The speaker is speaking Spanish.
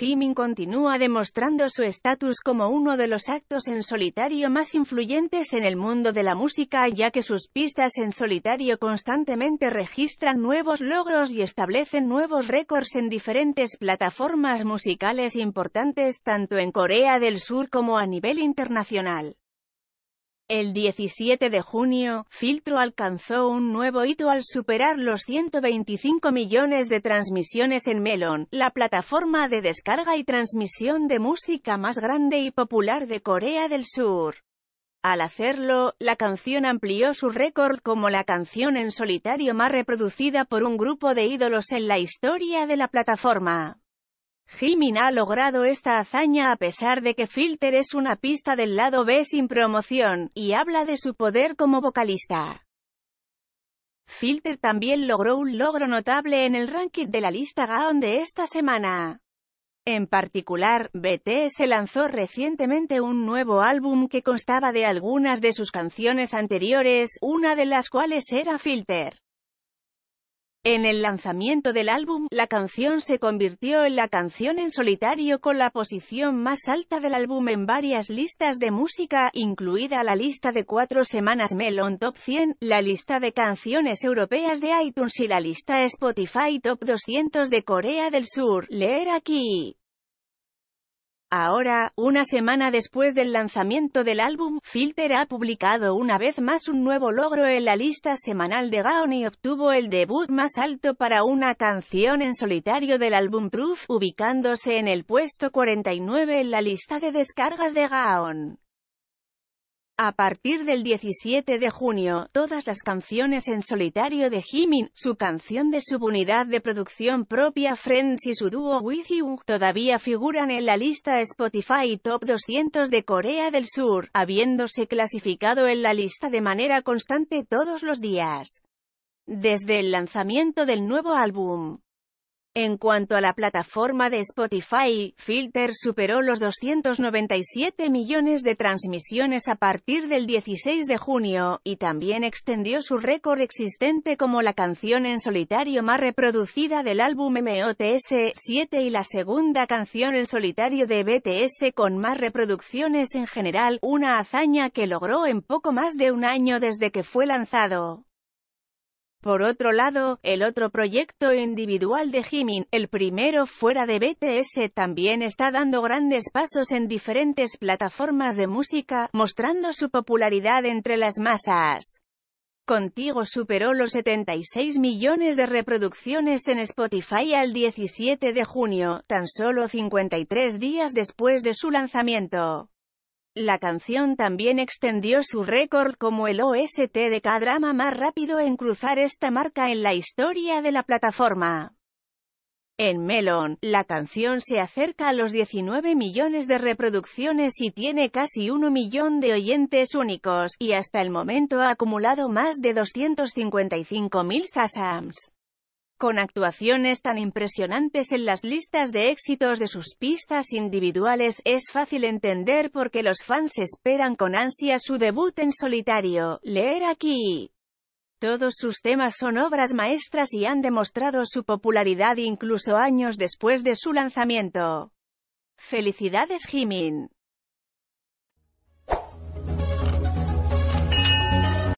Jimin continúa demostrando su estatus como uno de los actos en solitario más influyentes en el mundo de la música ya que sus pistas en solitario constantemente registran nuevos logros y establecen nuevos récords en diferentes plataformas musicales importantes tanto en Corea del Sur como a nivel internacional. El 17 de junio, Filtro alcanzó un nuevo hito al superar los 125 millones de transmisiones en Melon, la plataforma de descarga y transmisión de música más grande y popular de Corea del Sur. Al hacerlo, la canción amplió su récord como la canción en solitario más reproducida por un grupo de ídolos en la historia de la plataforma. Jimin ha logrado esta hazaña a pesar de que Filter es una pista del lado B sin promoción, y habla de su poder como vocalista. Filter también logró un logro notable en el ranking de la lista Gaon de esta semana. En particular, BTS lanzó recientemente un nuevo álbum que constaba de algunas de sus canciones anteriores, una de las cuales era Filter. En el lanzamiento del álbum, la canción se convirtió en la canción en solitario con la posición más alta del álbum en varias listas de música, incluida la lista de cuatro semanas Melon Top 100, la lista de canciones europeas de iTunes y la lista Spotify Top 200 de Corea del Sur. Leer aquí. Ahora, una semana después del lanzamiento del álbum, Filter ha publicado una vez más un nuevo logro en la lista semanal de Gaon y obtuvo el debut más alto para una canción en solitario del álbum Proof, ubicándose en el puesto 49 en la lista de descargas de Gaon. A partir del 17 de junio, todas las canciones en solitario de Jimin, su canción de subunidad de producción propia Friends y su dúo With You, todavía figuran en la lista Spotify Top 200 de Corea del Sur, habiéndose clasificado en la lista de manera constante todos los días. Desde el lanzamiento del nuevo álbum. En cuanto a la plataforma de Spotify, Filter superó los 297 millones de transmisiones a partir del 16 de junio, y también extendió su récord existente como la canción en solitario más reproducida del álbum MOTS 7 y la segunda canción en solitario de BTS con más reproducciones en general, una hazaña que logró en poco más de un año desde que fue lanzado. Por otro lado, el otro proyecto individual de Jimin, el primero fuera de BTS, también está dando grandes pasos en diferentes plataformas de música, mostrando su popularidad entre las masas. Contigo superó los 76 millones de reproducciones en Spotify al 17 de junio, tan solo 53 días después de su lanzamiento. La canción también extendió su récord como el OST de cada drama más rápido en cruzar esta marca en la historia de la plataforma. En Melon, la canción se acerca a los 19 millones de reproducciones y tiene casi 1 millón de oyentes únicos, y hasta el momento ha acumulado más de mil sasams con actuaciones tan impresionantes en las listas de éxitos de sus pistas individuales, es fácil entender por qué los fans esperan con ansia su debut en solitario. Leer aquí. Todos sus temas son obras maestras y han demostrado su popularidad incluso años después de su lanzamiento. Felicidades Jimin.